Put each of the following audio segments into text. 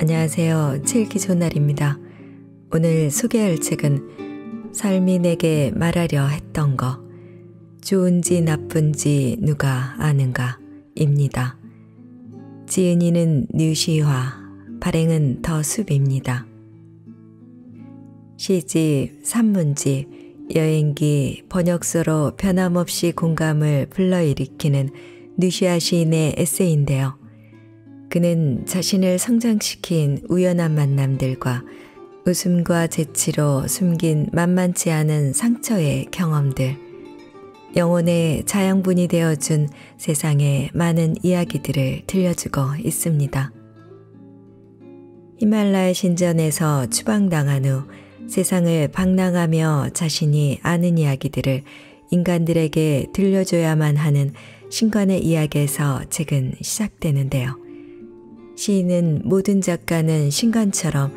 안녕하세요. 책기 좋날입니다. 오늘 소개할 책은 삶이 내게 말하려 했던 거 좋은지 나쁜지 누가 아는가 입니다. 지은이는 뉴시화, 발행은 더숲입니다. 시집, 산문집, 여행기, 번역서로 변함없이 공감을 불러일으키는 뉴시아 시인의 에세이인데요. 그는 자신을 성장시킨 우연한 만남들과 웃음과 재치로 숨긴 만만치 않은 상처의 경험들, 영혼의 자양분이 되어준 세상의 많은 이야기들을 들려주고 있습니다. 히말라야 신전에서 추방당한 후 세상을 방랑하며 자신이 아는 이야기들을 인간들에게 들려줘야만 하는 신관의 이야기에서 책은 시작되는데요. 시인은 모든 작가는 신관처럼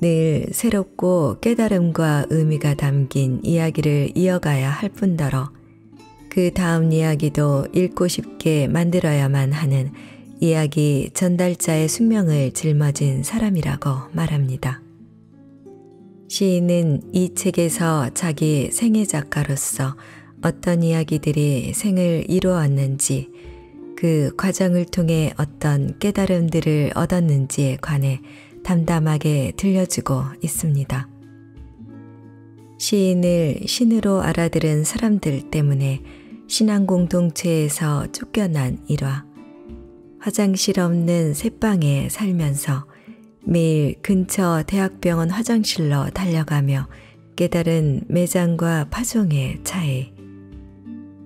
늘 새롭고 깨달음과 의미가 담긴 이야기를 이어가야 할 뿐더러 그 다음 이야기도 읽고 싶게 만들어야만 하는 이야기 전달자의 숙명을 짊어진 사람이라고 말합니다. 시인은 이 책에서 자기 생애 작가로서 어떤 이야기들이 생을 이루었는지, 그 과정을 통해 어떤 깨달음들을 얻었는지에 관해 담담하게 들려주고 있습니다. 시인을 신으로 알아들은 사람들 때문에 신앙 공동체에서 쫓겨난 일화, 화장실 없는 새방에 살면서 매일 근처 대학병원 화장실로 달려가며 깨달은 매장과 파종의 차이.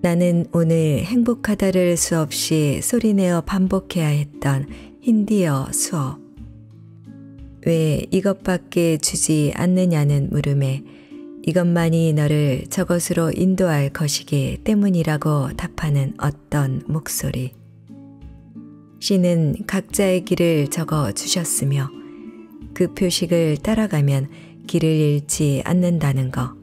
나는 오늘 행복하다를 수없이 소리내어 반복해야 했던 힌디어 수업. 왜 이것밖에 주지 않느냐는 물음에 이것만이 너를 저것으로 인도할 것이기 때문이라고 답하는 어떤 목소리. 시는 각자의 길을 적어 주셨으며 그 표식을 따라가면 길을 잃지 않는다는 것.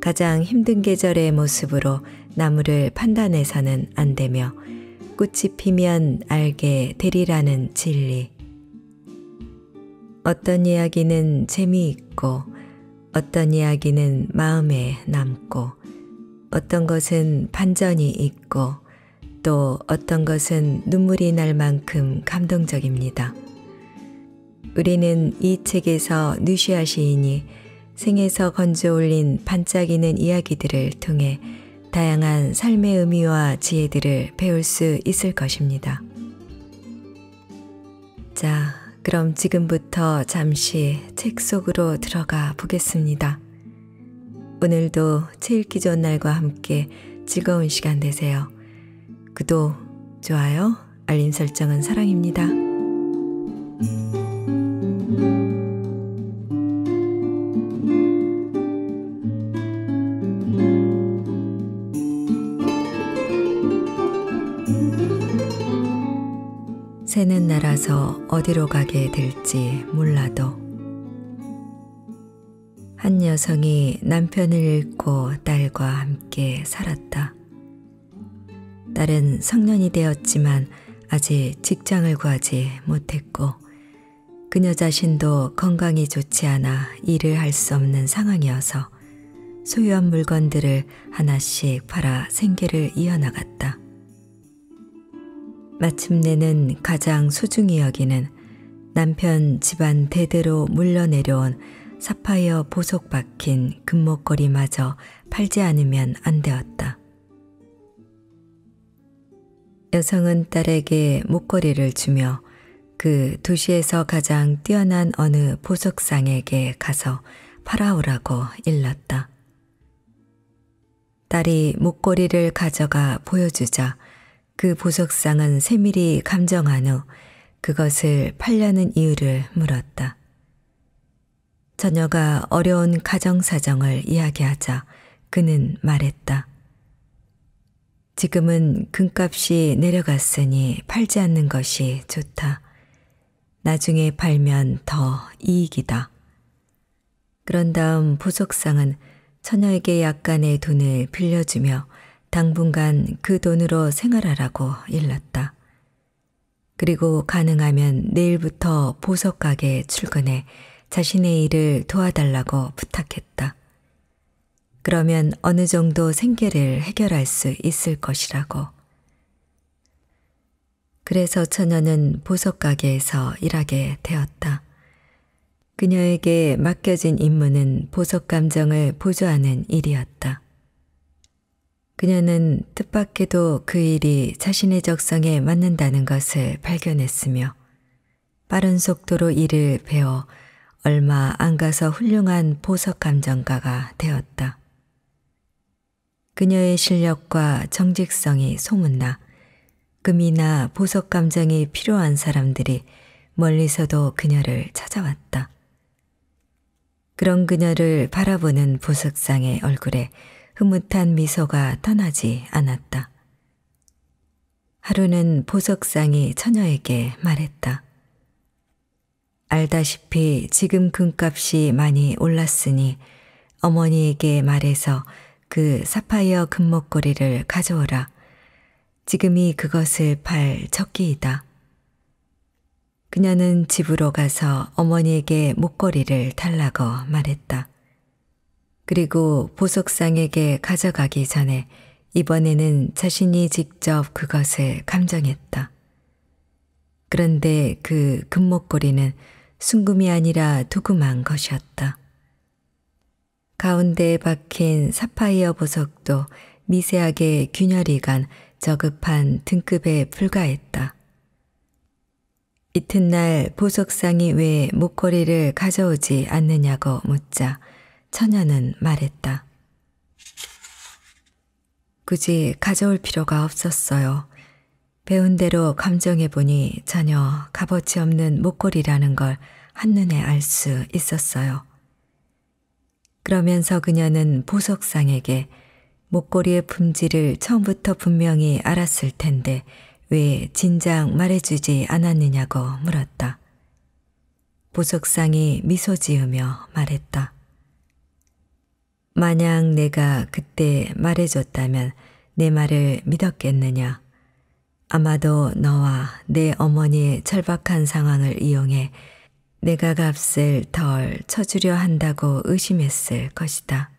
가장 힘든 계절의 모습으로 나무를 판단해서는 안 되며 꽃이 피면 알게 되리라는 진리. 어떤 이야기는 재미있고 어떤 이야기는 마음에 남고 어떤 것은 반전이 있고 또 어떤 것은 눈물이 날 만큼 감동적입니다. 우리는 이 책에서 누시아 시인이 생에서 건져 올린 반짝이는 이야기들을 통해 다양한 삶의 의미와 지혜들을 배울 수 있을 것입니다. 자, 그럼 지금부터 잠시 책 속으로 들어가 보겠습니다. 오늘도 책 읽기 좋 날과 함께 즐거운 시간 되세요. 구독, 좋아요, 알림 설정은 사랑입니다. 새는 날아서 어디로 가게 될지 몰라도 한 여성이 남편을 잃고 딸과 함께 살았다. 딸은 성년이 되었지만 아직 직장을 구하지 못했고 그녀 자신도 건강이 좋지 않아 일을 할 수 없는 상황이어서 소유한 물건들을 하나씩 팔아 생계를 이어나갔다. 마침내는 가장 소중히 여기는 남편 집안 대대로 물러내려온 사파이어 보석 박힌 금목걸이마저 팔지 않으면 안 되었다. 여성은 딸에게 목걸이를 주며 그 도시에서 가장 뛰어난 어느 보석상에게 가서 팔아오라고 일렀다. 딸이 목걸이를 가져가 보여주자 그 보석상은 세밀히 감정한 후 그것을 팔려는 이유를 물었다. 처녀가 어려운 가정사정을 이야기하자 그는 말했다. 지금은 금값이 내려갔으니 팔지 않는 것이 좋다. 나중에 팔면 더 이익이다. 그런 다음 보석상은 처녀에게 약간의 돈을 빌려주며 당분간 그 돈으로 생활하라고 일렀다. 그리고 가능하면 내일부터 보석 가게 출근해 자신의 일을 도와달라고 부탁했다. 그러면 어느 정도 생계를 해결할 수 있을 것이라고. 그래서 처녀는 보석가게에서 일하게 되었다. 그녀에게 맡겨진 임무는 보석 감정을 보조하는 일이었다. 그녀는 뜻밖에도 그 일이 자신의 적성에 맞는다는 것을 발견했으며 빠른 속도로 일을 배워 얼마 안 가서 훌륭한 보석 감정가가 되었다. 그녀의 실력과 정직성이 소문나 금이나 보석 감정이 필요한 사람들이 멀리서도 그녀를 찾아왔다. 그런 그녀를 바라보는 보석상의 얼굴에 흐뭇한 미소가 떠나지 않았다. 하루는 보석상이 처녀에게 말했다. 알다시피 지금 금값이 많이 올랐으니 어머니에게 말해서 그 사파이어 금목걸이를 가져오라. 지금이 그것을 팔적끼이다 그녀는 집으로 가서 어머니에게 목걸이를 달라고 말했다. 그리고 보석상에게 가져가기 전에 이번에는 자신이 직접 그것을 감정했다. 그런데 그 금목걸이는 순금이 아니라 두그만 것이었다. 가운데에 박힌 사파이어 보석도 미세하게 균열이 간 저급한 등급에 불과했다. 이튿날 보석상이 왜 목걸이를 가져오지 않느냐고 묻자 처녀는 말했다. 굳이 가져올 필요가 없었어요. 배운 대로 감정해보니 전혀 값어치 없는 목걸이라는 걸 한눈에 알 수 있었어요. 그러면서 그녀는 보석상에게 목걸이의 품질을 처음부터 분명히 알았을 텐데 왜 진작 말해주지 않았느냐고 물었다. 보석상이 미소 지으며 말했다. 만약 내가 그때 말해줬다면 내 말을 믿었겠느냐. 아마도 너와 내 어머니의 철박한 상황을 이용해 내가 값을 덜 쳐주려 한다고 의심했을 것이다.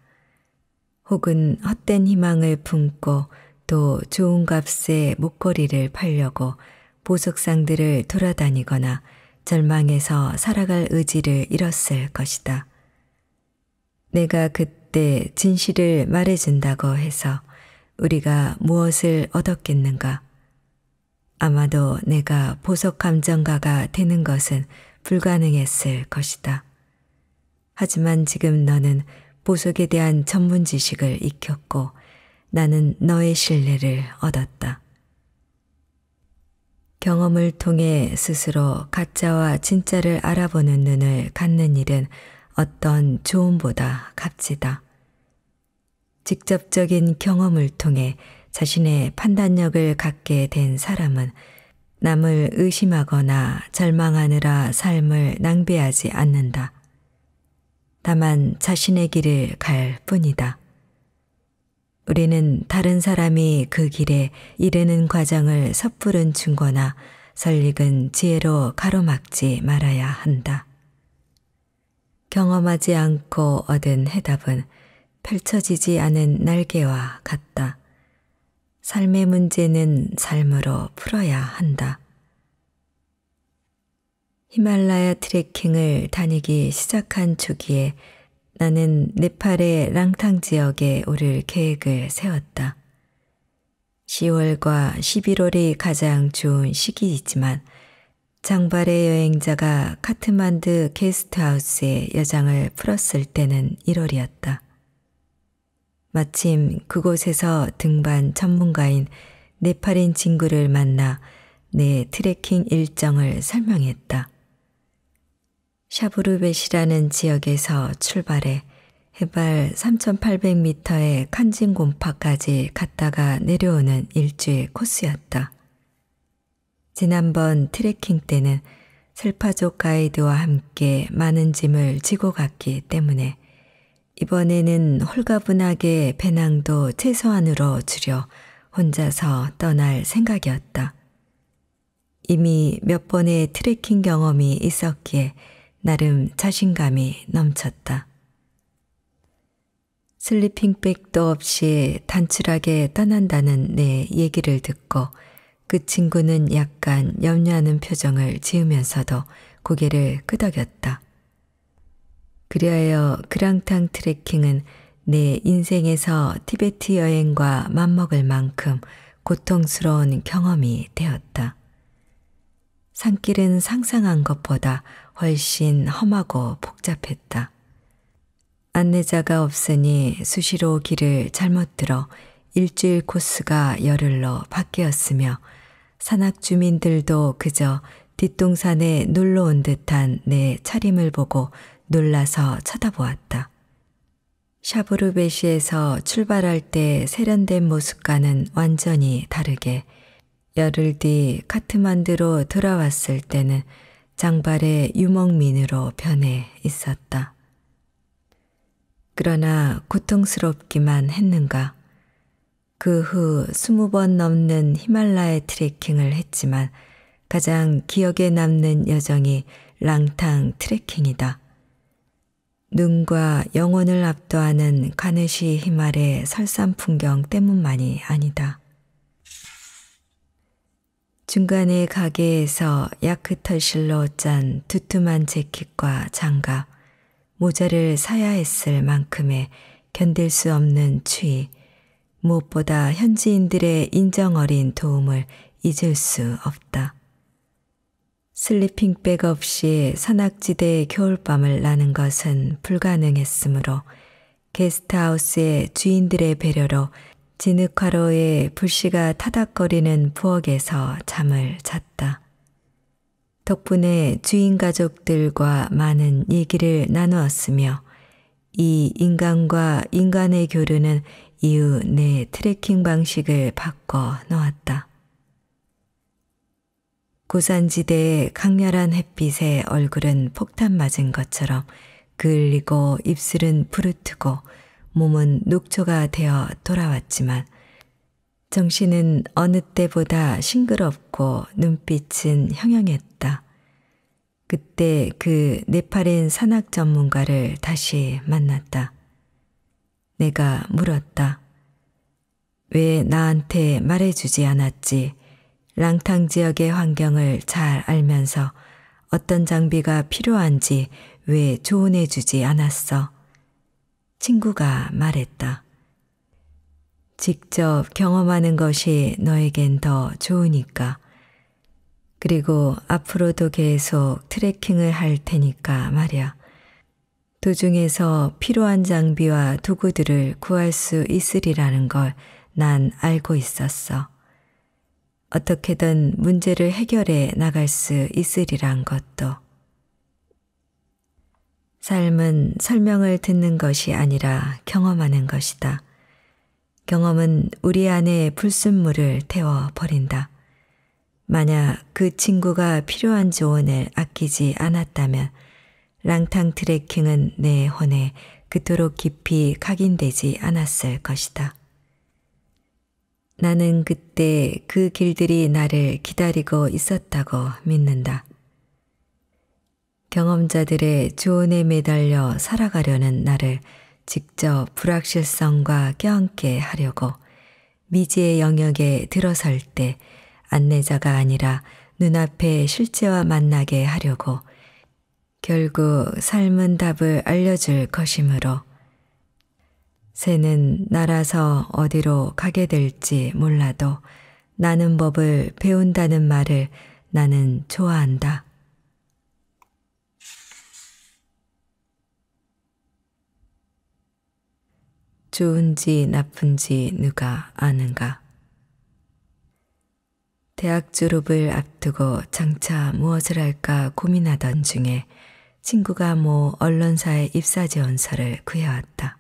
혹은 헛된 희망을 품고 또 좋은 값에 목걸이를 팔려고 보석상들을 돌아다니거나 절망해서 살아갈 의지를 잃었을 것이다. 내가 그때 진실을 말해준다고 해서 우리가 무엇을 얻었겠는가? 아마도 내가 보석 감정가가 되는 것은 불가능했을 것이다. 하지만 지금 너는 보석에 대한 전문 지식을 익혔고 나는 너의 신뢰를 얻었다. 경험을 통해 스스로 가짜와 진짜를 알아보는 눈을 갖는 일은 어떤 조언보다 값지다. 직접적인 경험을 통해 자신의 판단력을 갖게 된 사람은 남을 의심하거나 절망하느라 삶을 낭비하지 않는다. 다만 자신의 길을 갈 뿐이다. 우리는 다른 사람이 그 길에 이르는 과정을 섣부른 증거나 설익은 지혜로 가로막지 말아야 한다. 경험하지 않고 얻은 해답은 펼쳐지지 않은 날개와 같다. 삶의 문제는 삶으로 풀어야 한다. 히말라야 트레킹을 다니기 시작한 초기에 나는 네팔의 랑탕 지역에 오를 계획을 세웠다. 10월과 11월이 가장 좋은 시기이지만 장발의 여행자가 카트만드 게스트하우스에 여장을 풀었을 때는 1월이었다. 마침 그곳에서 등반 전문가인 네팔인 친구를 만나 내 트레킹 일정을 설명했다. 샤브르벳이라는 지역에서 출발해 해발 3,800m의 칸진곰파까지 갔다가 내려오는 일주일 코스였다. 지난번 트레킹 때는 슬파족 가이드와 함께 많은 짐을 지고 갔기 때문에 이번에는 홀가분하게 배낭도 최소한으로 줄여 혼자서 떠날 생각이었다. 이미 몇 번의 트레킹 경험이 있었기에 나름 자신감이 넘쳤다. 슬리핑백도 없이 단출하게 떠난다는 내 얘기를 듣고 그 친구는 약간 염려하는 표정을 지으면서도 고개를 끄덕였다. 그리하여 그랑탕 트레킹은 내 인생에서 티베트 여행과 맞먹을 만큼 고통스러운 경험이 되었다. 산길은 상상한 것보다 훨씬 험하고 복잡했다. 안내자가 없으니 수시로 길을 잘못 들어 일주일 코스가 열흘로 바뀌었으며 산악 주민들도 그저 뒷동산에 놀러 온 듯한 내 차림을 보고 놀라서 쳐다보았다. 샤브르베시에서 출발할 때 세련된 모습과는 완전히 다르게 열흘 뒤 카트만드로 돌아왔을 때는 장발의 유목민으로 변해 있었다. 그러나 고통스럽기만 했는가. 그 후 스무 번 넘는 히말라야 트레킹을 했지만 가장 기억에 남는 여정이 랑탕 트레킹이다. 눈과 영혼을 압도하는 가네시 히말의 설산 풍경 때문만이 아니다. 중간에 가게에서 야크터실로짠 두툼한 재킷과 장갑, 모자를 사야 했을 만큼의 견딜 수 없는 추위, 무엇보다 현지인들의 인정 어린 도움을 잊을 수 없다. 슬리핑백 없이 산악지대의 겨울밤을 나는 것은 불가능했으므로 게스트하우스의 주인들의 배려로 진흙화로에 불씨가 타닥거리는 부엌에서 잠을 잤다. 덕분에 주인 가족들과 많은 얘기를 나누었으며 이 인간과 인간의 교류는 이후 내 트레킹 방식을 바꿔 놓았다. 고산지대의 강렬한 햇빛에 얼굴은 폭탄 맞은 것처럼 그을리고 입술은 부르트고 몸은 녹초가 되어 돌아왔지만 정신은 어느 때보다 싱그럽고 눈빛은 형형했다. 그때 그 네팔인 산악 전문가를 다시 만났다. 내가 물었다. 왜 나한테 말해주지 않았지? 랑탕 지역의 환경을 잘 알면서 어떤 장비가 필요한지 왜 조언해주지 않았어? 친구가 말했다. 직접 경험하는 것이 너에겐 더 좋으니까. 그리고 앞으로도 계속 트레킹을 할 테니까 말이야. 도중에서 필요한 장비와 도구들을 구할 수 있으리라는 걸 난 알고 있었어. 어떻게든 문제를 해결해 나갈 수 있으리란 것도. 삶은 설명을 듣는 것이 아니라 경험하는 것이다. 경험은 우리 안에 불순물을 태워 버린다. 만약 그 친구가 필요한 조언을 아끼지 않았다면 랑탕 트레킹은 내 혼에 그토록 깊이 각인되지 않았을 것이다. 나는 그때 그 길들이 나를 기다리고 있었다고 믿는다. 경험자들의 조언에 매달려 살아가려는 나를 직접 불확실성과 껴안게 하려고 미지의 영역에 들어설 때 안내자가 아니라 눈앞에 실제와 만나게 하려고 결국 삶은 답을 알려줄 것이므로 새는 날아서 어디로 가게 될지 몰라도 나는 법을 배운다는 말을 나는 좋아한다. 좋은지 나쁜지 누가 아는가? 대학 졸업을 앞두고 장차 무엇을 할까 고민하던 중에 친구가 모 언론사의 입사 지원서를 구해왔다.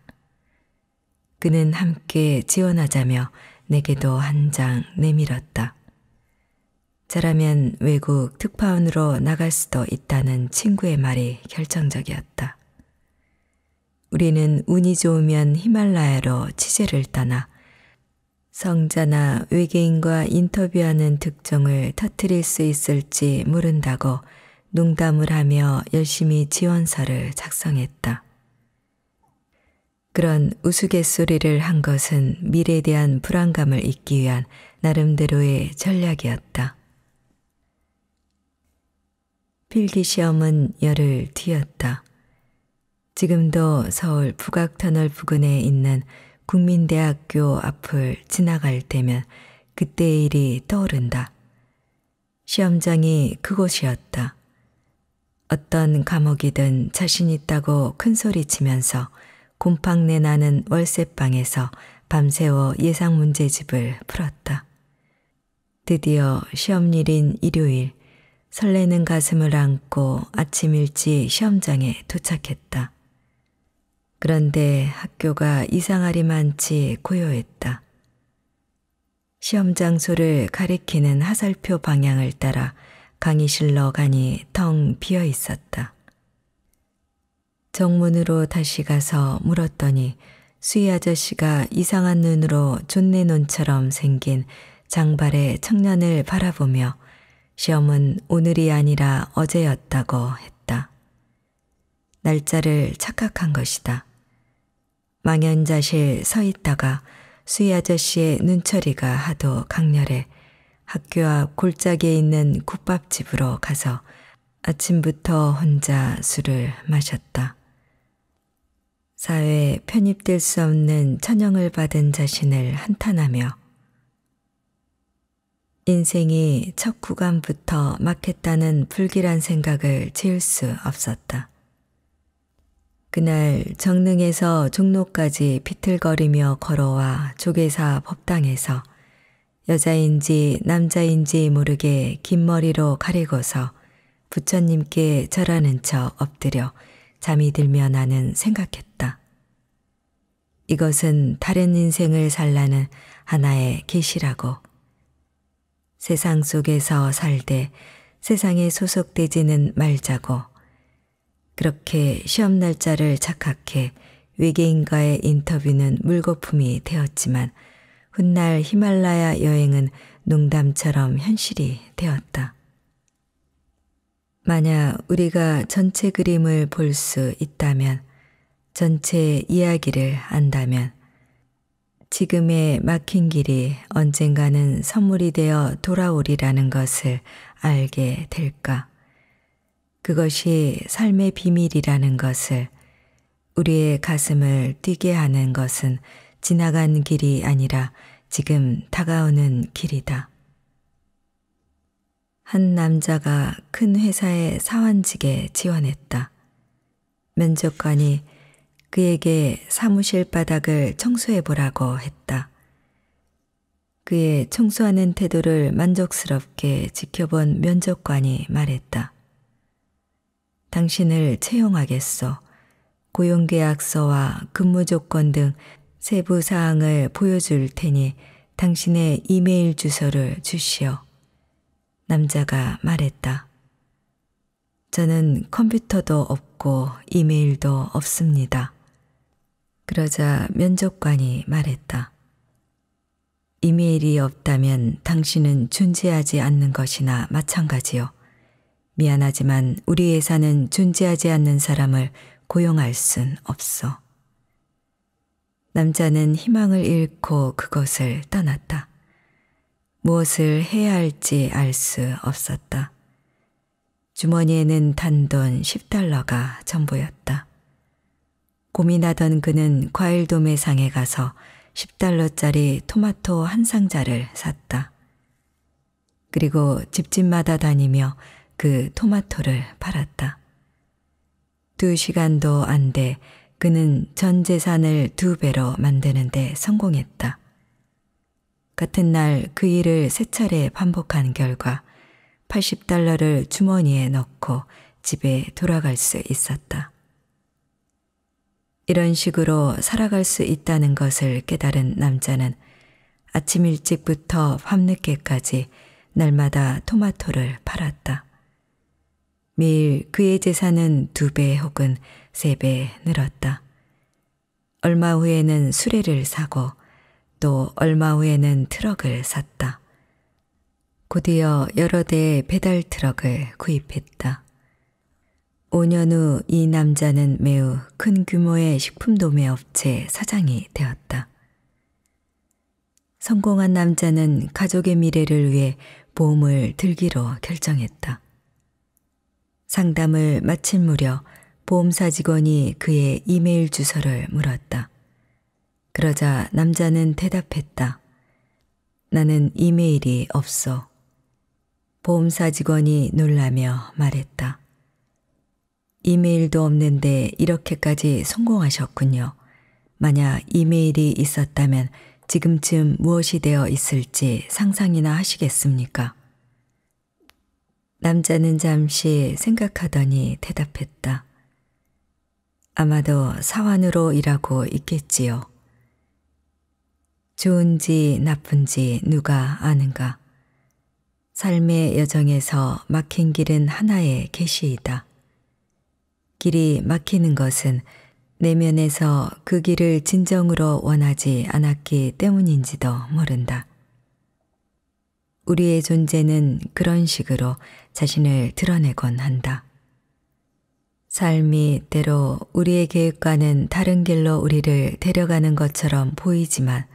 그는 함께 지원하자며 내게도 한 장 내밀었다. 잘하면 외국 특파원으로 나갈 수도 있다는 친구의 말이 결정적이었다. 우리는 운이 좋으면 히말라야로 치제를 떠나 성자나 외계인과 인터뷰하는 특종을 터트릴 수 있을지 모른다고 농담을 하며 열심히 지원서를 작성했다. 그런 우스갯소리를 한 것은 미래에 대한 불안감을 잊기 위한 나름대로의 전략이었다. 필기 시험은 열흘 뒤였다. 지금도 서울 북악터널 부근에 있는 국민대학교 앞을 지나갈 때면 그때 일이 떠오른다. 시험장이 그곳이었다. 어떤 감옥이든 자신 있다고 큰소리 치면서 곰팡내 나는 월세방에서 밤새워 예상 문제집을 풀었다. 드디어 시험일인 일요일 설레는 가슴을 안고 아침 일찍 시험장에 도착했다. 그런데 학교가 이상하리만치 고요했다. 시험 장소를 가리키는 하살표 방향을 따라 강의실로 가니 텅 비어 있었다. 정문으로 다시 가서 물었더니 수희 아저씨가 이상한 눈으로 존내논처럼 생긴 장발의 청년을 바라보며 시험은 오늘이 아니라 어제였다고 했다. 날짜를 착각한 것이다. 망연자실 서 있다가 수희 아저씨의 눈처리가 하도 강렬해 학교 앞 골짜기에 있는 국밥집으로 가서 아침부터 혼자 술을 마셨다. 사회에 편입될 수 없는 천영을 받은 자신을 한탄하며 인생이 첫 구간부터 막혔다는 불길한 생각을 지울 수 없었다. 그날 정릉에서 종로까지 비틀거리며 걸어와 조계사 법당에서 여자인지 남자인지 모르게 긴 머리로 가리고서 부처님께 절하는 척 엎드려 잠이 들며 나는 생각했다. 이것은 다른 인생을 살라는 하나의 계시라고. 세상 속에서 살되 세상에 소속되지는 말자고 그렇게 시험 날짜를 착각해 외계인과의 인터뷰는 물거품이 되었지만 훗날 히말라야 여행은 농담처럼 현실이 되었다. 만약 우리가 전체 그림을 볼 수 있다면, 전체 이야기를 안다면, 지금의 막힌 길이 언젠가는 선물이 되어 돌아오리라는 것을 알게 될까. 그것이 삶의 비밀이라는 것을 우리의 가슴을 뛰게 하는 것은 지나간 길이 아니라 지금 다가오는 길이다. 한 남자가 큰 회사의 사원직에 지원했다. 면접관이 그에게 사무실 바닥을 청소해 보라고 했다. 그의 청소하는 태도를 만족스럽게 지켜본 면접관이 말했다. 당신을 채용하겠소. 고용계약서와 근무 조건 등 세부 사항을 보여줄 테니 당신의 이메일 주소를 주시오. 남자가 말했다. 저는 컴퓨터도 없고 이메일도 없습니다. 그러자 면접관이 말했다. 이메일이 없다면 당신은 존재하지 않는 것이나 마찬가지요. 미안하지만 우리 예사는 존재하지 않는 사람을 고용할 순 없어. 남자는 희망을 잃고 그것을 떠났다. 무엇을 해야 할지 알 수 없었다. 주머니에는 단돈 10달러가 전부였다. 고민하던 그는 과일도매 상에 가서 10달러짜리 토마토 한 상자를 샀다. 그리고 집집마다 다니며 그 토마토를 팔았다. 두 시간도 안 돼 그는 전 재산을 두 배로 만드는데 성공했다. 같은 날 그 일을 세 차례 반복한 결과 80달러를 주머니에 넣고 집에 돌아갈 수 있었다. 이런 식으로 살아갈 수 있다는 것을 깨달은 남자는 아침 일찍부터 밤늦게까지 날마다 토마토를 팔았다. 매일 그의 재산은 두 배 혹은 세 배 늘었다. 얼마 후에는 수레를 사고 또 얼마 후에는 트럭을 샀다. 곧이어 여러 대의 배달 트럭을 구입했다. 5년 후 이 남자는 매우 큰 규모의 식품 도매 업체 사장이 되었다. 성공한 남자는 가족의 미래를 위해 보험을 들기로 결정했다. 상담을 마친 무렵 보험사 직원이 그의 이메일 주소를 물었다. 그러자 남자는 대답했다. 나는 이메일이 없어. 보험사 직원이 놀라며 말했다. 이메일도 없는데 이렇게까지 성공하셨군요. 만약 이메일이 있었다면 지금쯤 무엇이 되어 있을지 상상이나 하시겠습니까? 남자는 잠시 생각하더니 대답했다. 아마도 사환으로 일하고 있겠지요. 좋은지 나쁜지 누가 아는가. 삶의 여정에서 막힌 길은 하나의 계시이다. 길이 막히는 것은 내면에서 그 길을 진정으로 원하지 않았기 때문인지도 모른다. 우리의 존재는 그런 식으로 자신을 드러내곤 한다. 삶이 때로 우리의 계획과는 다른 길로 우리를 데려가는 것처럼 보이지만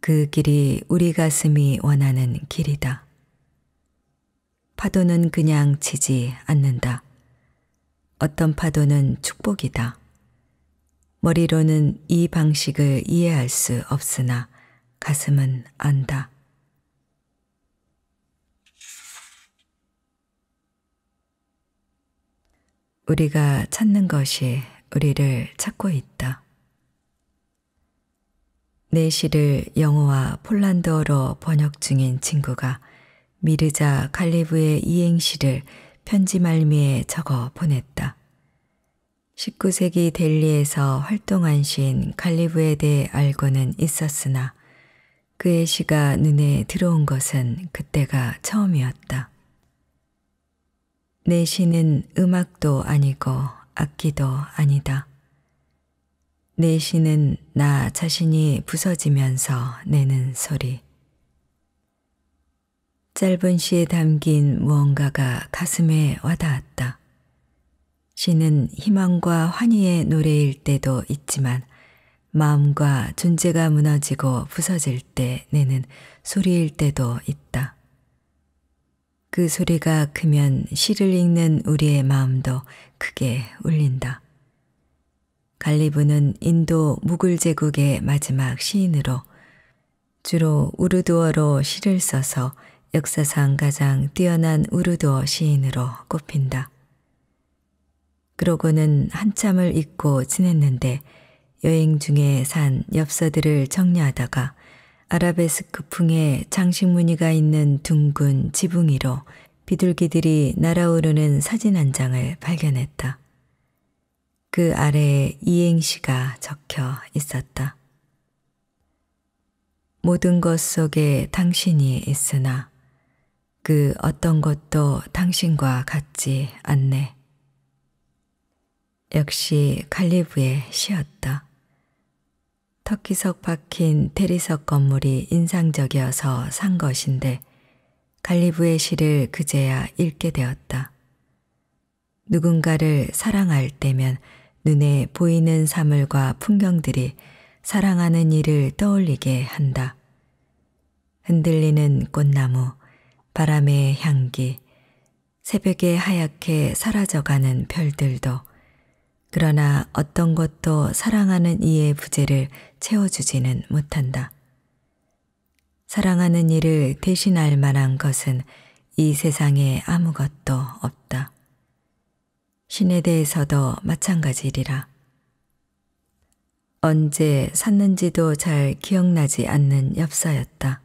그 길이 우리 가슴이 원하는 길이다. 파도는 그냥 치지 않는다. 어떤 파도는 축복이다. 머리로는 이 방식을 이해할 수 없으나 가슴은 안다. 우리가 찾는 것이 우리를 찾고 있다. 내 시를 영어와 폴란드어로 번역 중인 친구가 미르자 갈리브의 이행시를 편지 말미에 적어 보냈다. 19세기 델리에서 활동한 시인 갈리브에 대해 알고는 있었으나 그의 시가 눈에 들어온 것은 그때가 처음이었다. 내 시는 음악도 아니고 악기도 아니다. 내 시는 나 자신이 부서지면서 내는 소리. 짧은 시에 담긴 무언가가 가슴에 와닿았다. 시는 희망과 환희의 노래일 때도 있지만 마음과 존재가 무너지고 부서질 때 내는 소리일 때도 있다. 그 소리가 크면 시를 읽는 우리의 마음도 크게 울린다. 갈리브는 인도 무굴 제국의 마지막 시인으로 주로 우르두어로 시를 써서 역사상 가장 뛰어난 우르두어 시인으로 꼽힌다. 그러고는 한참을 잊고 지냈는데 여행 중에 산 엽서들을 정리하다가 아라베스크풍의 장식 무늬가 있는 둥근 지붕 위로 비둘기들이 날아오르는 사진 한 장을 발견했다. 그 아래에 이행시가 적혀 있었다. 모든 것 속에 당신이 있으나 그 어떤 것도 당신과 같지 않네. 역시 칼리브의 시였다. 터키석 박힌 테리석 건물이 인상적이어서 산 것인데 갈리브의 시를 그제야 읽게 되었다. 누군가를 사랑할 때면 눈에 보이는 사물과 풍경들이 사랑하는 이를 떠올리게 한다. 흔들리는 꽃나무, 바람의 향기, 새벽에 하얗게 사라져가는 별들도 그러나 어떤 것도 사랑하는 이의 부재를 채워주지는 못한다. 사랑하는 이를 대신할 만한 것은 이 세상에 아무것도 없다. 신에 대해서도 마찬가지리라. 언제 샀는지도 잘 기억나지 않는 엽서였다.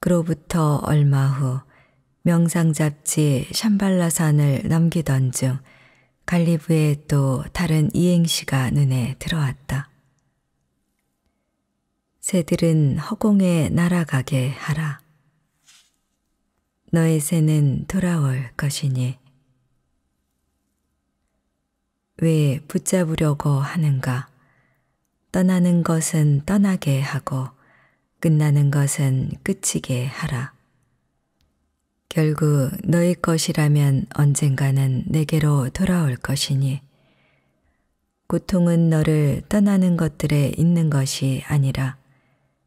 그로부터 얼마 후 명상 잡지 샴발라산을 넘기던 중 갈리브의 또 다른 이행시가 눈에 들어왔다. 새들은 허공에 날아가게 하라. 너의 새는 돌아올 것이니. 왜 붙잡으려고 하는가? 떠나는 것은 떠나게 하고 끝나는 것은 끝이게 하라. 결국 너희 것이라면 언젠가는 내게로 돌아올 것이니 고통은 너를 떠나는 것들에 있는 것이 아니라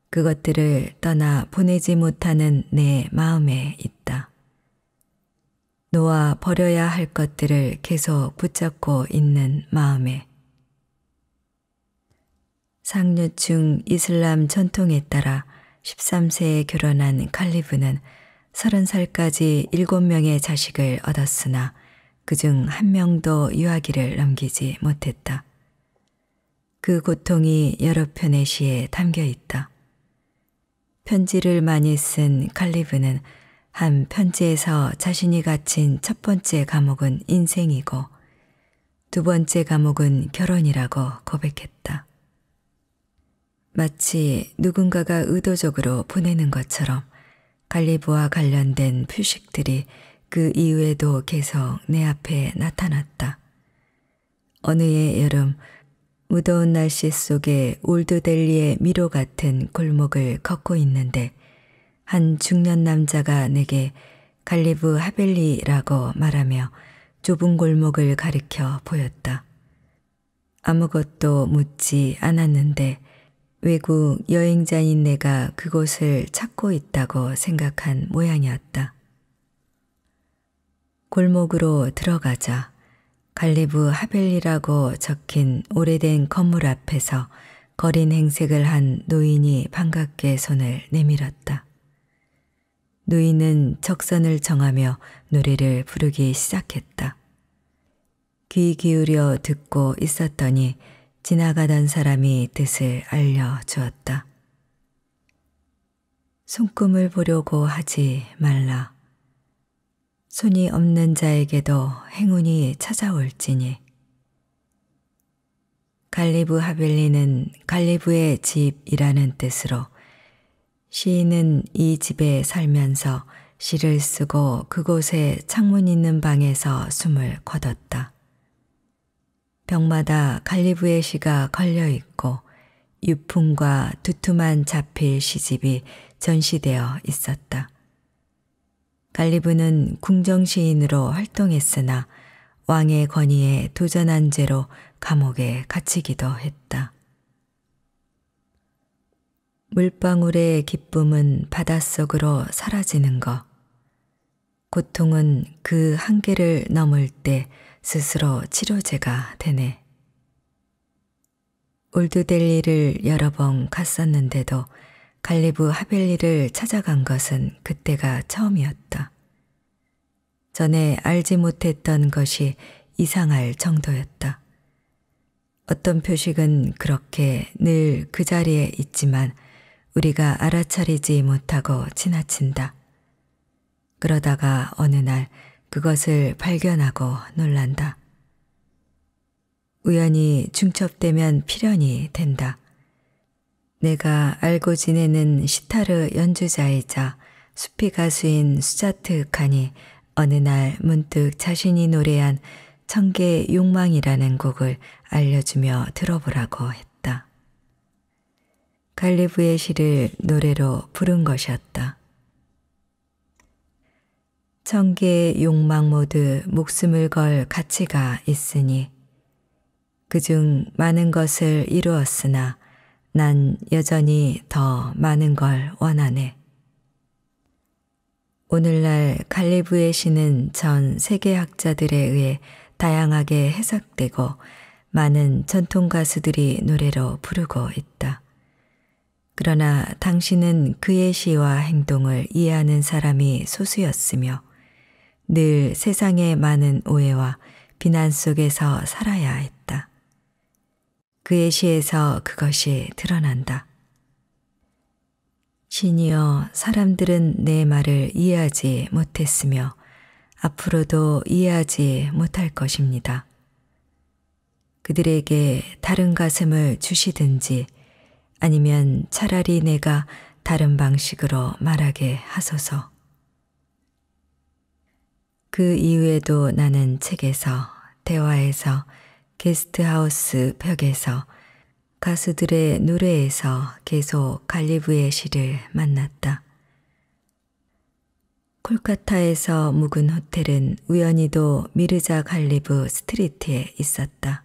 그것들을 떠나 보내지 못하는 내 마음에 있다. 놓아 버려야 할 것들을 계속 붙잡고 있는 마음에 상류층 이슬람 전통에 따라 13세에 결혼한 칼리브는 서른 살까지 일곱 명의 자식을 얻었으나 그 중 한 명도 유아기를 넘기지 못했다. 그 고통이 여러 편의 시에 담겨 있다. 편지를 많이 쓴 칼리브는 한 편지에서 자신이 갇힌 첫 번째 감옥은 인생이고 두 번째 감옥은 결혼이라고 고백했다. 마치 누군가가 의도적으로 보내는 것처럼 갈리브와 관련된 표식들이 그 이후에도 계속 내 앞에 나타났다. 어느 해 여름 무더운 날씨 속에 올드델리의 미로 같은 골목을 걷고 있는데 한 중년 남자가 내게 갈리브 하벨리라고 말하며 좁은 골목을 가리켜 보였다. 아무것도 묻지 않았는데 외국 여행자인 내가 그곳을 찾고 있다고 생각한 모양이었다. 골목으로 들어가자 갈리브 하벨리라고 적힌 오래된 건물 앞에서 거린 행색을 한 노인이 반갑게 손을 내밀었다. 노인은 적선을 정하며 노래를 부르기 시작했다. 귀 기울여 듣고 있었더니 지나가던 사람이 뜻을 알려주었다. 손금을 보려고 하지 말라. 손이 없는 자에게도 행운이 찾아올지니. 갈리브 하빌리는 갈리브의 집이라는 뜻으로 시인은 이 집에 살면서 시를 쓰고 그곳에 창문 있는 방에서 숨을 거뒀다. 벽마다 갈리브의 시가 걸려 있고 유품과 두툼한 자필 시집이 전시되어 있었다. 갈리브는 궁정시인으로 활동했으나 왕의 권위에 도전한 죄로 감옥에 갇히기도 했다. 물방울의 기쁨은 바닷속으로 사라지는 것. 고통은 그 한계를 넘을 때 스스로 치료제가 되네. 올드델리를 여러 번 갔었는데도 갈리브 하벨리를 찾아간 것은 그때가 처음이었다. 전에 알지 못했던 것이 이상할 정도였다. 어떤 표식은 그렇게 늘 그 자리에 있지만 우리가 알아차리지 못하고 지나친다. 그러다가 어느 날 그것을 발견하고 놀란다. 우연히 중첩되면 필연이 된다. 내가 알고 지내는 시타르 연주자이자 수피 가수인 수자트 칸이 어느 날 문득 자신이 노래한 청계 욕망이라는 곡을 알려주며 들어보라고 했다. 갈리브의 시를 노래로 부른 것이었다. 천개의 욕망 모두 목숨을 걸 가치가 있으니 그중 많은 것을 이루었으나 난 여전히 더 많은 걸 원하네. 오늘날 갈리브의 시는 전 세계학자들에 의해 다양하게 해석되고 많은 전통 가수들이 노래로 부르고 있다. 그러나 당신은 그의 시와 행동을 이해하는 사람이 소수였으며 늘 세상의 많은 오해와 비난 속에서 살아야 했다. 그의 시에서 그것이 드러난다. 신이여 사람들은 내 말을 이해하지 못했으며 앞으로도 이해하지 못할 것입니다. 그들에게 다른 가슴을 주시든지 아니면 차라리 내가 다른 방식으로 말하게 하소서. 그 이후에도 나는 책에서, 대화에서, 게스트하우스 벽에서, 가수들의 노래에서 계속 갈리브의 시를 만났다. 콜카타에서 묵은 호텔은 우연히도 미르자 갈리브 스트리트에 있었다.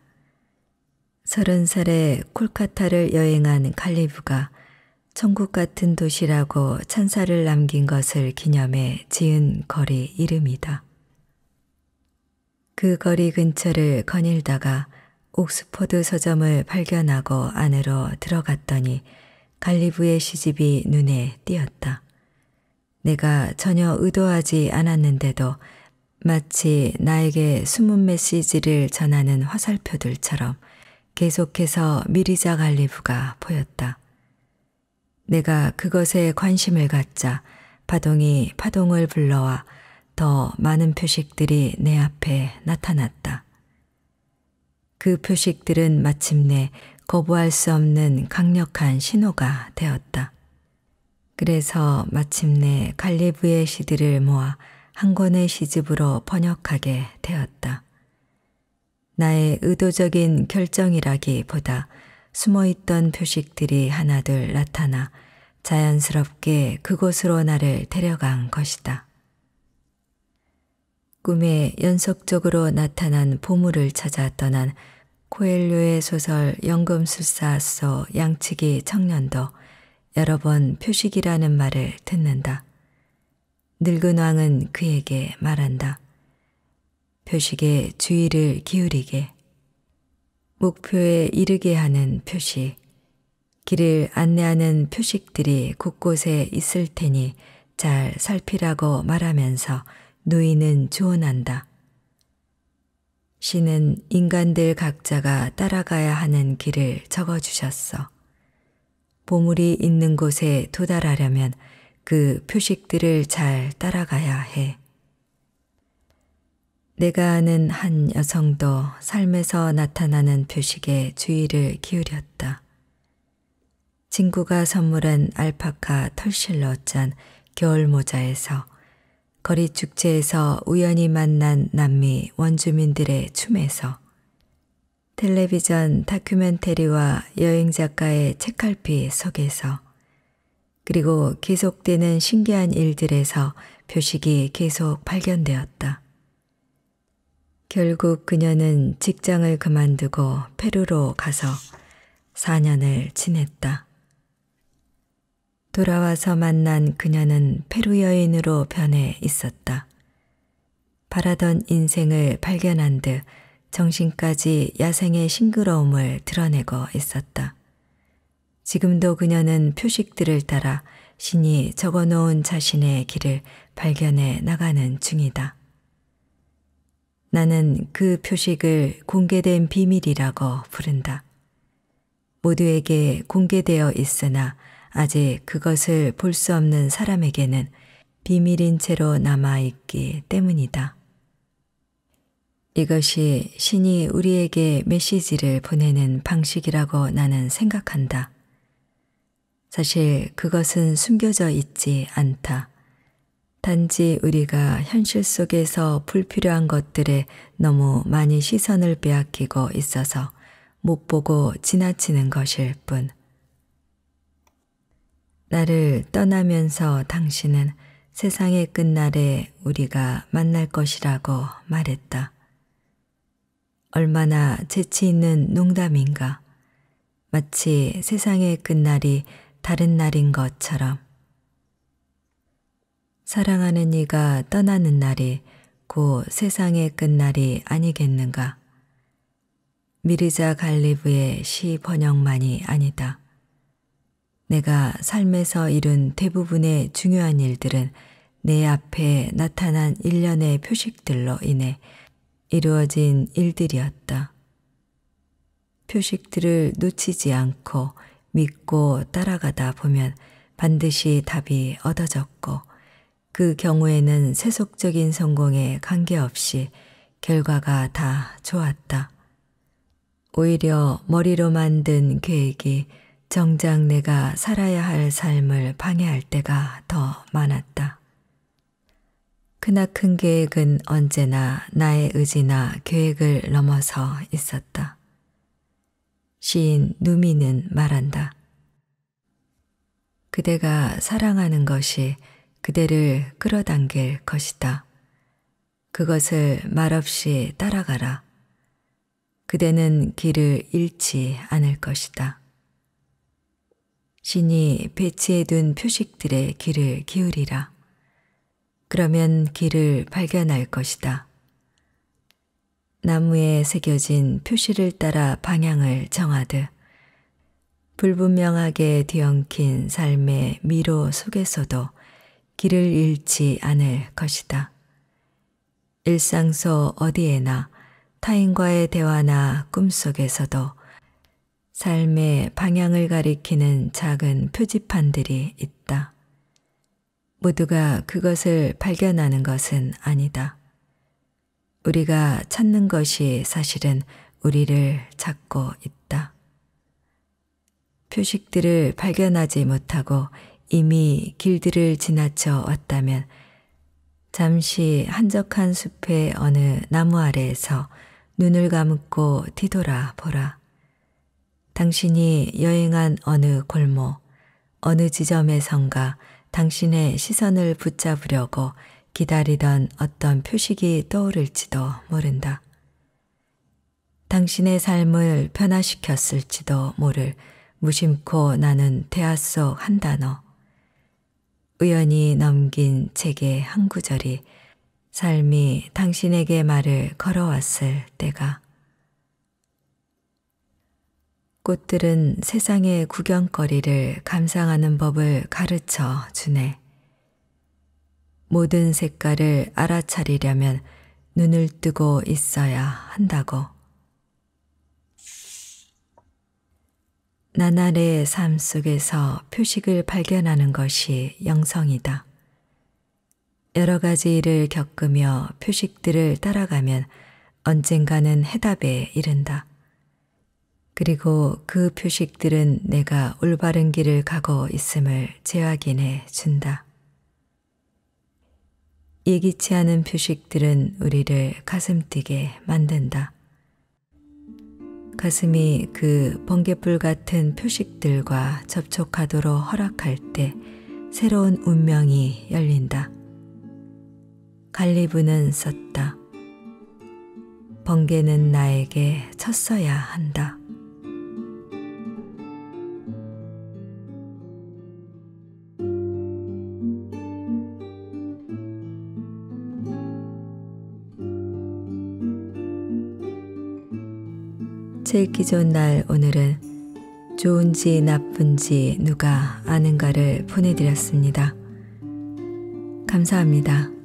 서른 살에 콜카타를 여행한 갈리브가 천국 같은 도시라고 찬사를 남긴 것을 기념해 지은 거리 이름이다. 그 거리 근처를 거닐다가 옥스퍼드 서점을 발견하고 안으로 들어갔더니 갈리브의 시집이 눈에 띄었다. 내가 전혀 의도하지 않았는데도 마치 나에게 숨은 메시지를 전하는 화살표들처럼 계속해서 미리자 갈리브가 보였다. 내가 그것에 관심을 갖자 파동이 파동을 불러와 더 많은 표식들이 내 앞에 나타났다. 그 표식들은 마침내 거부할 수 없는 강력한 신호가 되었다. 그래서 마침내 갈리브의 시들을 모아 한 권의 시집으로 번역하게 되었다. 나의 의도적인 결정이라기보다 숨어있던 표식들이 하나둘 나타나 자연스럽게 그곳으로 나를 데려간 것이다. 꿈에 연속적으로 나타난 보물을 찾아 떠난 코엘료의 소설 연금술사 서 양치기 청년도 여러 번 표식이라는 말을 듣는다. 늙은 왕은 그에게 말한다. 표식에 주의를 기울이게. 목표에 이르게 하는 표식. 길을 안내하는 표식들이 곳곳에 있을 테니 잘 살피라고 말하면서 누이는 조언한다. 시는 인간들 각자가 따라가야 하는 길을 적어주셨어. 보물이 있는 곳에 도달하려면 그 표식들을 잘 따라가야 해. 내가 아는 한 여성도 삶에서 나타나는 표식에 주의를 기울였다. 친구가 선물한 알파카 털실러 짠 겨울모자에서 거리 축제에서 우연히 만난 남미 원주민들의 춤에서 텔레비전 다큐멘터리와 여행작가의 책갈피 속에서 그리고 계속되는 신기한 일들에서 표식이 계속 발견되었다. 결국 그녀는 직장을 그만두고 페루로 가서 4년을 지냈다. 돌아와서 만난 그녀는 페루 여인으로 변해 있었다. 바라던 인생을 발견한 듯 정신까지 야생의 싱그러움을 드러내고 있었다. 지금도 그녀는 표식들을 따라 신이 적어놓은 자신의 길을 발견해 나가는 중이다. 나는 그 표식을 공개된 비밀이라고 부른다. 모두에게 공개되어 있으나 아직 그것을 볼 수 없는 사람에게는 비밀인 채로 남아있기 때문이다. 이것이 신이 우리에게 메시지를 보내는 방식이라고 나는 생각한다. 사실 그것은 숨겨져 있지 않다. 단지 우리가 현실 속에서 불필요한 것들에 너무 많이 시선을 빼앗기고 있어서 못 보고 지나치는 것일 뿐. 나를 떠나면서 당신은 세상의 끝날에 우리가 만날 것이라고 말했다. 얼마나 재치 있는 농담인가. 마치 세상의 끝날이 다른 날인 것처럼. 사랑하는 이가 떠나는 날이 곧 세상의 끝날이 아니겠는가. 미르자 갈리브의 시 번역만이 아니다. 내가 삶에서 이룬 대부분의 중요한 일들은 내 앞에 나타난 일련의 표식들로 인해 이루어진 일들이었다. 표식들을 놓치지 않고 믿고 따라가다 보면 반드시 답이 얻어졌고 그 경우에는 세속적인 성공에 관계없이 결과가 다 좋았다. 오히려 머리로 만든 계획이 정작 내가 살아야 할 삶을 방해할 때가 더 많았다. 크나큰 계획은 언제나 나의 의지나 계획을 넘어서 있었다. 시인 누미는 말한다. 그대가 사랑하는 것이 그대를 끌어당길 것이다. 그것을 말없이 따라가라. 그대는 길을 잃지 않을 것이다. 신이 배치해둔 표식들의 귀를 기울이라. 그러면 길을 발견할 것이다. 나무에 새겨진 표시를 따라 방향을 정하듯 불분명하게 뒤엉킨 삶의 미로 속에서도 길을 잃지 않을 것이다. 일상소 어디에나 타인과의 대화나 꿈속에서도 삶의 방향을 가리키는 작은 표지판들이 있다. 모두가 그것을 발견하는 것은 아니다. 우리가 찾는 것이 사실은 우리를 찾고 있다. 표식들을 발견하지 못하고 이미 길들을 지나쳐 왔다면 잠시 한적한 숲의 어느 나무 아래에서 눈을 감고 뒤돌아 보라. 당신이 여행한 어느 골목, 어느 지점에선가 당신의 시선을 붙잡으려고 기다리던 어떤 표식이 떠오를지도 모른다. 당신의 삶을 변화시켰을지도 모를 무심코 나는 대화 속 한 단어. 우연히 넘긴 책의 한 구절이 삶이 당신에게 말을 걸어왔을 때가 꽃들은 세상의 구경거리를 감상하는 법을 가르쳐 주네. 모든 색깔을 알아차리려면 눈을 뜨고 있어야 한다고. 나날의 삶 속에서 표식을 발견하는 것이 영성이다. 여러 가지 일을 겪으며 표식들을 따라가면 언젠가는 해답에 이른다. 그리고 그 표식들은 내가 올바른 길을 가고 있음을 재확인해 준다. 예기치 않은 표식들은 우리를 가슴 뛰게 만든다. 가슴이 그 번개불 같은 표식들과 접촉하도록 허락할 때 새로운 운명이 열린다. 갈리브는 썼다. 번개는 나에게 쳤어야 한다. 셋째 기 좋은 날 오늘은 좋은지 나쁜지 누가 아는가를 보내드렸습니다. 감사합니다.